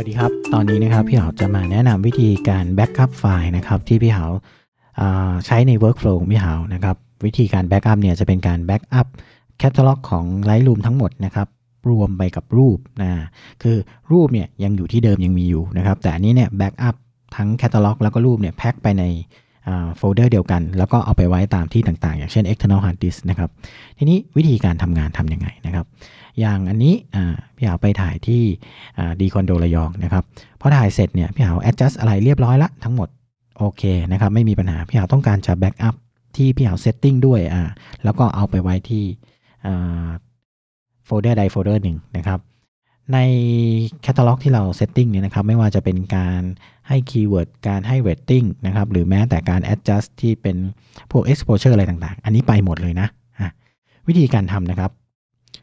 สวัสดีครับ ตอนนี้นะครับพี่เหาจะมาแนะนำวิธีการแบ็กอัพไฟล์นะครับที่พี่เหาใช้ใน Workflow ของพี่เหานะครับวิธีการแบ็กอัพเนี่ยจะเป็นการแบ็กอัพแคตตาล็อกของ Lightroom ทั้งหมดนะครับ รวมไปกับรูปนะคือรูปเนี่ยยังอยู่ที่เดิมยังมีอยู่นะครับแต่อันนี้เนี่ยแบ็กอัพทั้งแคตตาล็อกแล้วก็รูปเนี่ยแพ็กไปในโฟลเดอร์เดียวกัน แล้วก็เอาไปไว้ตามที่ต่างๆ อย่างเช่น external hard disk นะครับทีนี้วิธีการทำงานทำยังไงนะครับ อย่างอันนี้พี่หาวไปถ่ายที่ดีคอนโดระยองนะครับพอถ่ายเสร็จเนี่ยพี่หาว adjust อะไรเรียบร้อยละทั้งหมด โอเคนะครับไม่มีปัญหาพี่หาวต้องการจะ back up ที่พี่หาว setting ด้วย แล้วก็เอาไปไว้ที่โฟลเดอร์ใดโฟลเดอร์หนึ่งนะครับในแคตตาล็อกที่เราเซตติ้งเนี่ยนะครับ ไม่ว่าจะเป็นการให้คีย์เวิร์ดการให้เวทติ้งนะครับหรือแม้แต่การแอดจัสที่เป็น พวก exposure อะไรต่างๆ อันนี้ไปหมดเลยนะ วิธีการทำนะครับ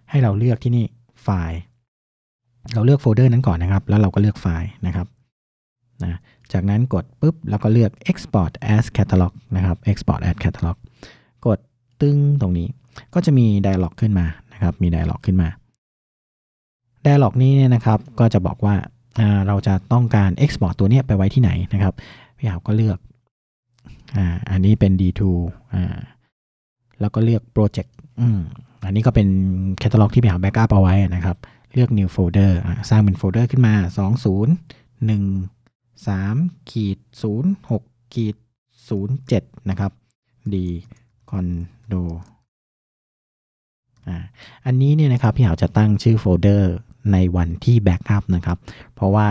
ให้เราเลือกที่นี่ไฟล์เราเลือกโฟลเดอร์นั้นก่อนนะครับ แล้วเราก็เลือกไฟล์นะครับนะจากนั้นกดปุ๊บ แล้วก็เลือก export as catalog นะครับ export as catalog กดตึ้งตรงนี้ ก็จะมี dialog ขึ้นมานะครับ มี dialog ขึ้นมา d ด a l o g นี้เนี่ยนะครับก็จะบอกว่าเราจะต้องการ Export ตัวนี้ไปไว้ที่ไหนนะครับ พี่หาวก็เลือกอันนี้เป็น D2 แล้วก็เลือก Project อันนี้ก็เป็นแคตตาล็อกที่พี่หาวแบ็กอัพเอาไว้นะครับ เลือก New Folder สร้างเป็นโฟลเดอร์ขึ้นมา 2 0 1 3ขีด0 6ขีด0 7 นะครับ D Condo อันนี้เนี่ยนะครับพี่หาวจะตั้งชื่อโฟลเดอร์ในวันที่แบ็กอัพนะครับ เพราะว่า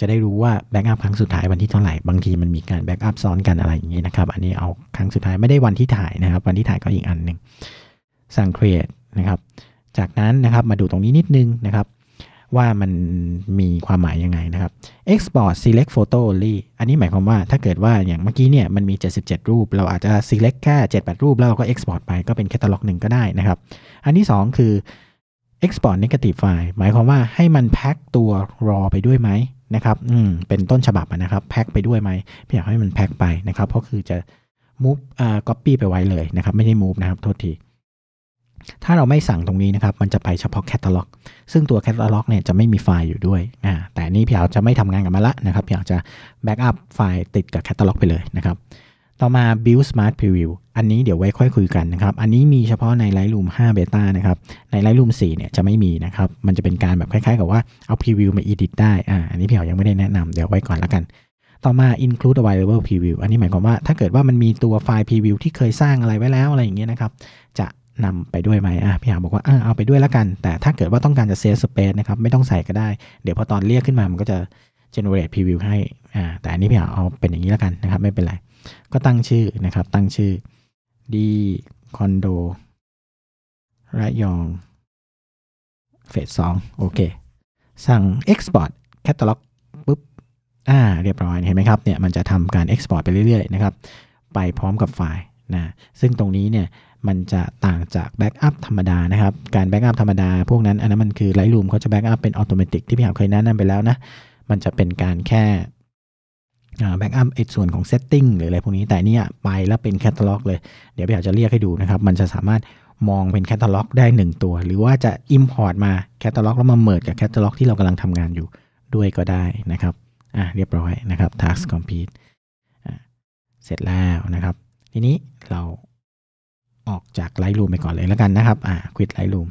จะได้รู้ว่าแบ็กอัพครั้งสุดท้ายวันที่เท่าไหร่ บางทีมันมีการแบ็กอัพซ้อนกันอะไรอย่างนี้นะครับ อันนี้เอาครั้งสุดท้ายไม่ได้วันที่ถ่ายนะครับ วันที่ถ่ายก็อีกอันหนึ่งสั่ง create นะครับ จากนั้นนะครับมาดูตรงนี้นิดนึงนะครับว่ามันมีความหมายยังไงนะครับ export select photo only อันนี้หมายความว่าถ้าเกิดว่าอย่างเมื่อกี้เนี่ยมันมี 77 รูปเราอาจจะ select แค่78 รูป แล้วเราก็ export ไปก็เป็นแคตตาล็อกหนึ่งก็ได้นะครับอันที่ 2 คือ Export Negative File หมายความว่าให้มันแพ็คตัวรอไปด้วยไหมนะครับ อืม เป็นต้นฉบับนะครับแพ็คไปด้วยไหมพี่อยากให้มันแพ็คไปนะครับเพราะคือจะ move อ่า copy ไปไว้เลยนะครับ ไม่ใช่ o v e นะครับ โทษที ถ้าเราไม่สั่งตรงนี้นะครับ มันจะไปเฉพาะแคตตาล็อกซึ่งตัวแคตตาล็อกเนี่ยจะไม่มีไฟล์อยู่ด้วย อ่า แต่นี่พี่อยากจะไม่ทำงานกับมันละนะครับพี่อยากจะแบ็กอัพไฟล์ติดกับแคตตาล็อกไปเลยนะครับต่อมา Build Smart Preview อันนี้เดี๋ยวไว้ค่อยคุยกันนะครับ อันนี้มีเฉพาะใน Lightroom 5 Beta นะครับ ใน Lightroom 4 เนี่ยจะไม่มีนะครับ มันจะเป็นการแบบคล้ายๆกับว่าเอา Preview มา Edit ได้ อ่า อันนี้พี่เหยังไม่ได้แนะนำ เดี๋ยวไว้ก่อนแล้วกัน ต่อมา include available preview อันนี้หมายความว่าถ้าเกิดว่ามันมีตัวไฟล์ preview ที่เคยสร้างอะไรไว้แล้วอะไรอย่างเงี้ยนะครับ จะนำไปด้วยไหมอ่ะพี่หาบอกว่าเอาไปด้วยแล้วกัน แต่ถ้าเกิดว่าต้องการจะเซฟสเปซนะครับไม่ต้องใส่ก็ได้ เดี๋ยวพอตอนเรียกขึ้นมามันก็จะ generate preview ให้ อ่า แต่อันนี้พี่อาเอาเป็นอย่างนี้แล้วกันนะครับ ไม่เป็นไร ก็ตั้งชื่อนะครับ ตั้งชื่อดีคอนโดระยองเฟสสองโอเค สั่ง export catalog ปุ๊บ อ่า เรียบร้อยเห็นไหมครับ เนี่ย มันจะทำการ export ไปเรื่อยๆ นะครับ ไปพร้อมกับไฟล์นะ ซึ่งตรงนี้เนี่ย มันจะต่างจากแบ็กอัพธรรมดานะครับ การแบ็กอัพธรรมดา พวกนั้น อันนั้นมันคือไลท์รูมเขาจะแบ็กอัพเป็นอัตโนมัติที่พี่หาเคยแนะนำไปแล้วนะมันจะเป็นการแค่แบ็กอัพไอ้ส่วนของเซตติ้งหรืออะไรพวกนี้แต่นี่ไปแล้วเป็นแคตตาล็อก เลยเดี๋ยวพี่อาจจะเรียกให้ดูนะครับ มันจะสามารถมองเป็นแคตตาล็อก ได้ 1 ตัว หรือว่าจะ Import มาแคตตาล็อกแล้วมาเมิร์กับแคตตาล็อกที่เรากำลังทำงานอยู่ด้วยก็ได้นะครับอ่ะเรียบร้อยนะครับ task complete เสร็จแล้วนะครับ ทีนี้เราออกจากไลท์รูมไปก่อนเลยแล้วกันนะครับอ่าควิดไลท์รูม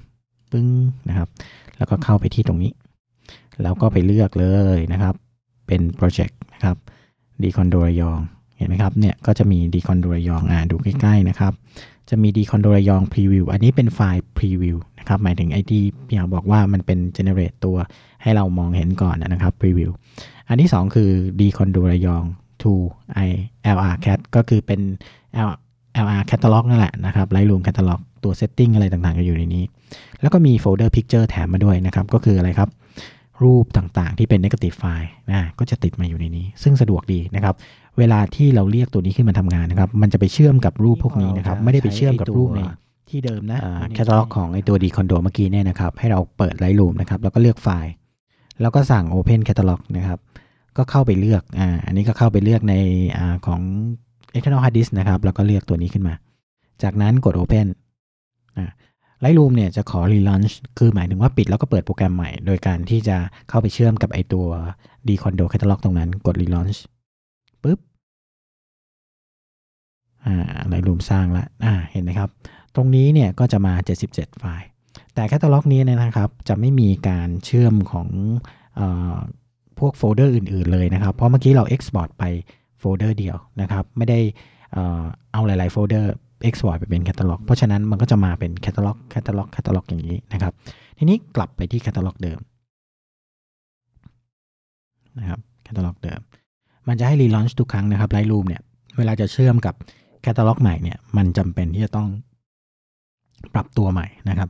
ปึ้งนะครับ แล้วก็เข้าไปที่ตรงนี้แล้วก็ไปเลือกเลยนะครับ เป็นโปรเจกต์นะครับ ดีคอนโดระยอง เห็นไหมครับ เนี่ยก็จะมีดีคอนโดระยอง อ่า ดูใกล้ๆนะครับ จะมีดีคอนโดระยองพรีวิว อันนี้เป็นไฟล์พรีวิวนะครับ หมายถึงไอที่พี่อาบอกว่ามันเป็นเจเนเรตตัวให้เรามองเห็นก่อนนะครับพรีวิว อันที่ 2 คือดีคอนโดระยอง to i lr cat ก็คือเป็น l LR Catalog นั่นแหละนะครับ ไลท์รูมแคตตาล็อกตัวเซตติ้งอะไรต่างๆก็อยู่ในนี้ แล้วก็มีโฟลเดอร์พิกเจอร์แถมมาด้วยนะครับ ก็คืออะไรครับรูปต่างๆ ที่เป็น n e g a ติไฟ f i นะก็จะติดมาอยู่ในนี้ ซึ่งสะดวกดีนะครับ เวลาที่เราเรียกตัวนี้ขึ้นมาทำงานนะครับ มันจะไปเชื่อมกับรูปพวกนี้นะครับ ไม่ได้ไปเชื่อมกับรูปใน ที่เดิมนะแคตตาล็อกของไอตัวดีคอนโดเมื่อกี้เนี่ยนะครับ ให้เราเปิดไลท์รูมนะครับ แล้วก็เลือกไฟล์ แล้วก็สั่ง Open Catalog นะครับ ก็เข้าไปเลือกอ่าอันนี้ก็เข้าไปเลือกในอของ external hard disk นะครับ แล้วก็เลือกตัวนี้ขึ้นมา จากนั้นกด Open อ่าไลท์รูมเนี่ยจะขอรีลอนช์ คือหมายถึงว่าปิดแล้วก็เปิดโปรแกรมใหม่ โดยการที่จะเข้าไปเชื่อมกับไอตัวดีคอนโดแคตตาล็อกตรงนั้นกดรีลอนช์ปุ๊บอ่าไลท์รูมสร้างละอ่าเห็นไหมครับ ตรงนี้เนี่ยก็จะมา 77 ไฟล์ แต่แคตตาล็อกนี้นะครับจะไม่มีการเชื่อมของอพวกโฟลเดอร์อื่นๆ เลยนะครับ เพราะเมื่อกี้เราเอ็กซ์พอร์ตไปโฟลเดอร์เดียวนะครับ ไม่ได้เอาหลายๆโฟลเดอร์ XY ไปเป็นแคตตาล็อก เพราะฉะนั้นมันก็จะมาเป็นแคตตาล็อก แคตตาล็อก แคตตาล็อก อย่างนี้นะครับ ทีนี้กลับไปที่แคตตาล็อกเดิมนะครับ แคตตาล็อกเดิม มันจะให้รีลอนช์ทุกครั้งนะครับไลท์รูมเนี่ย เวลาจะเชื่อมกับแคตตาล็อกใหม่เนี่ย มันจำเป็นที่จะต้องปรับตัวใหม่นะครับ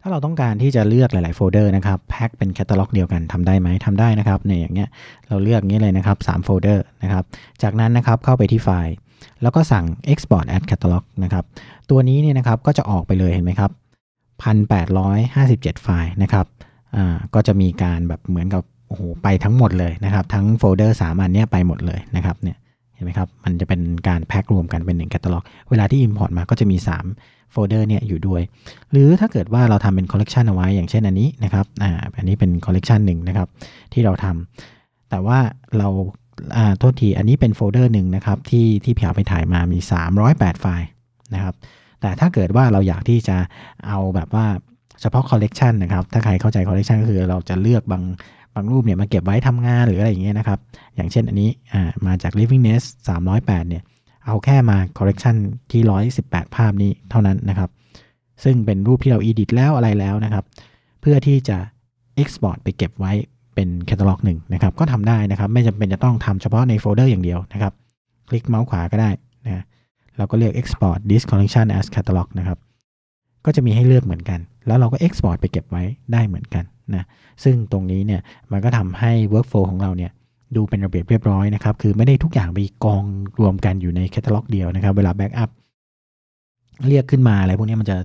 ถ้าเราต้องการที่จะเลือกหลาย ๆ โฟลเดอร์นะครับแพ็คเป็นแคตตาล็อกเดียวกันทำได้ไหมทำได้นะครับในอย่างเงี้ย เราเลือกนี้เลยนะครับ3โฟลเดอร์นะครับ จากนั้นนะครับเข้าไปที่ไฟล์แล้วก็สั่ง Export Ad Catalog นะครับตัวนี้เนี่ยนะครับก็จะออกไปเลยเห็นไหมครับ 1857 ไฟล์นะครับอ่าก็จะมีการแบบเหมือนกับโอ้โหไปทั้งหมดเลยนะครับ ทั้งโฟลเดอร์3อันเนี้ยไปหมดเลยนะครับเนี่ยเห็นไหมครับมันจะเป็นการแพ็ครวมกันเป็น1 Catalog เวลาที่ Import มาก็จะมี3โฟลเดอร์เนี่ยอยู่ด้วย หรือถ้าเกิดว่าเราทำเป็นคอลเลกชันเอาไว้อย่างเช่นอันนี้นะครับอ่าอันนี้เป็นคอลเลกชันหนึ่งนะครับที่เราทำแต่ว่าเราโทษที อันนี้เป็นโฟลเดอร์หนึ่งนะครับ ที่ที่เผียวไปถ่ายมามี 308 ไฟล์นะครับแต่ถ้าเกิดว่าเราอยากที่จะเอาแบบว่าเฉพาะคอลเลกชันนะครับถ้าใครเข้าใจคอลเลกชันก็คือเราจะเลือกบางบางรูปเนี่ยมาเก็บไว้ทำงานหรืออะไรอย่างเงี้ยนะครับอย่างเช่นอันนี้อ่ามาจาก livingness 308 เนี่ย เอาแค่มาคอลเลกชันที่118ภาพนี้เท่านั้นนะครับ ซึ่งเป็นรูปที่เราอีดิทแล้วอะไรแล้วนะครับ เพื่อที่จะ Export ไปเก็บไว้เป็นแคตตาล็อกหนึ่งนะครับ ก็ทำได้นะครับ ไม่จำเป็นจะต้องทำเฉพาะในโฟลเดอร์อย่างเดียวนะครับ คลิกเมาส์ขวาก็ได้นะเราก็เลือก export h i s collection as catalog นะครับ ก็จะมีให้เลือกเหมือนกัน แล้วเราก็ export ไปเก็บไว้ได้เหมือนกันนะซึ่งตรงนี้เนี่ย มันก็ทำให้ workflow ของเราเนี่ย ดูเป็นระเบียบเรียบร้อยนะครับ คือไม่ได้ทุกอย่างไปกองรวมกันอยู่ในแคตตาล็อกเดียวนะครับเวลาแบ็กอัพเรียกขึ้นมาอะไรพวกนี้มันจะ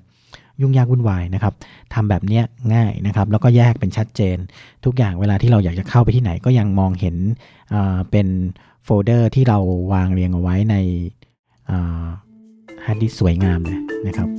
ยุ่งยากวุ่นวายนะครับทำแบบเนี้ยง่ายนะครับ แล้วก็แยกเป็นชัดเจน ทุกอย่างเวลาที่เราอยากจะเข้าไปที่ไหน ก็ยังมองเห็นเป็นโฟลเดอร์ที่เราวางเรียงเอาไว้ในฮาร์ดดิสสวยงามเลยนะครับ